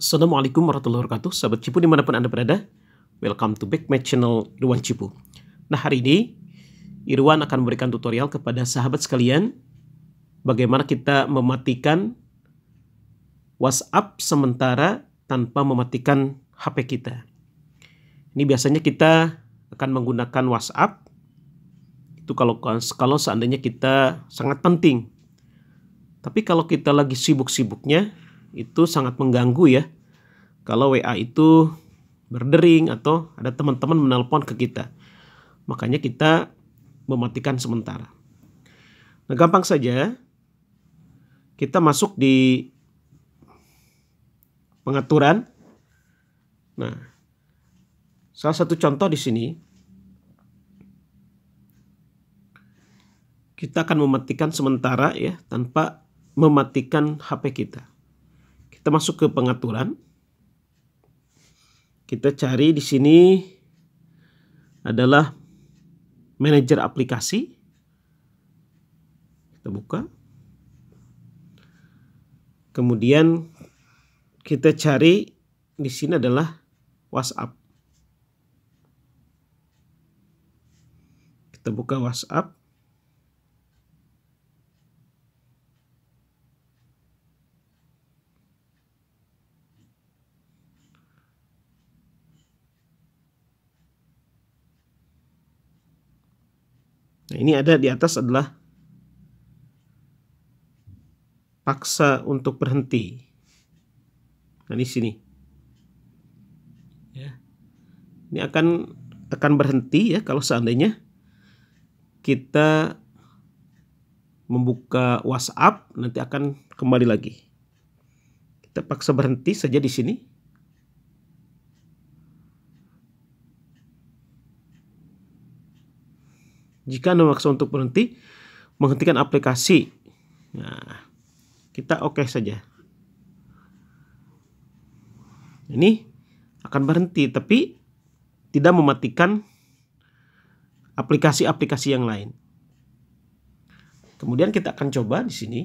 Assalamualaikum warahmatullahi wabarakatuh Sahabat Cipu dimanapun Anda berada Welcome to back my channel Irwan Cipu Nah hari ini Irwan akan memberikan tutorial kepada sahabat sekalian Bagaimana kita mematikan WhatsApp sementara tanpa mematikan HP kita Ini biasanya kita akan menggunakan WhatsApp Itu kalau, kalau seandainya kita sangat penting tapi kalau kita lagi sibuk-sibuknya, itu sangat mengganggu ya kalau WA itu berdering atau ada teman-teman menelpon ke kita. Makanya kita mematikan sementara. Nah, gampang saja. Kita masuk di pengaturan. Nah, salah satu contoh di sini kita akan mematikan sementara ya tanpa mematikan HP kita. Kita masuk ke pengaturan. Kita cari di sini adalah manajer aplikasi. Kita buka. Kemudian kita cari di sini adalah WhatsApp. Kita buka WhatsApp. Nah, ini ada di atas adalah paksa untuk berhenti. Nah, di sini. Ya. Ini akan akan berhenti ya kalau seandainya kita membuka WhatsApp nanti akan kembali lagi. Kita paksa berhenti saja di sini. Jika Anda memaksa untuk berhenti, menghentikan aplikasi. Nah, kita oke okay saja. Ini akan berhenti, tapi tidak mematikan aplikasi-aplikasi yang lain. Kemudian kita akan coba di sini.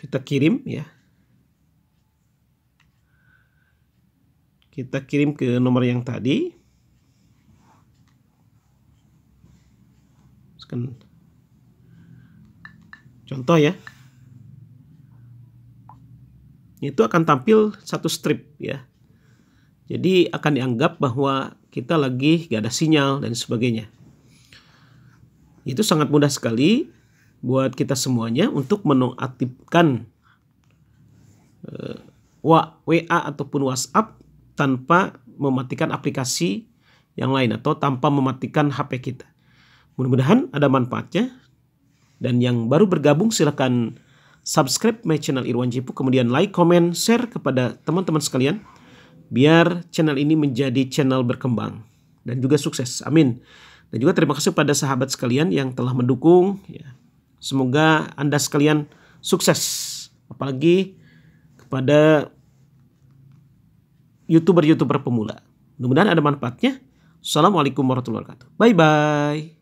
Kita kirim ya. Kita kirim ke nomor yang tadi. masukkan contoh ya itu akan tampil satu strip ya jadi akan dianggap bahwa kita lagi gak ada sinyal dan sebagainya itu sangat mudah sekali buat kita semuanya untuk menonaktifkan eh, WA ataupun WhatsApp tanpa mematikan aplikasi yang lain atau tanpa mematikan HP kita. Mudah-mudahan ada manfaatnya. Dan yang baru bergabung silahkan subscribe my channel Irwan Cipu. Kemudian like, comment, share kepada teman-teman sekalian. Biar channel ini menjadi channel berkembang. Dan juga sukses. Amin. Dan juga terima kasih pada sahabat sekalian yang telah mendukung. Ya. Semoga Anda sekalian sukses. Apalagi kepada YouTuber-YouTuber pemula. Mudah-mudahan ada manfaatnya. Assalamualaikum warahmatullahi wabarakatuh. Bye-bye.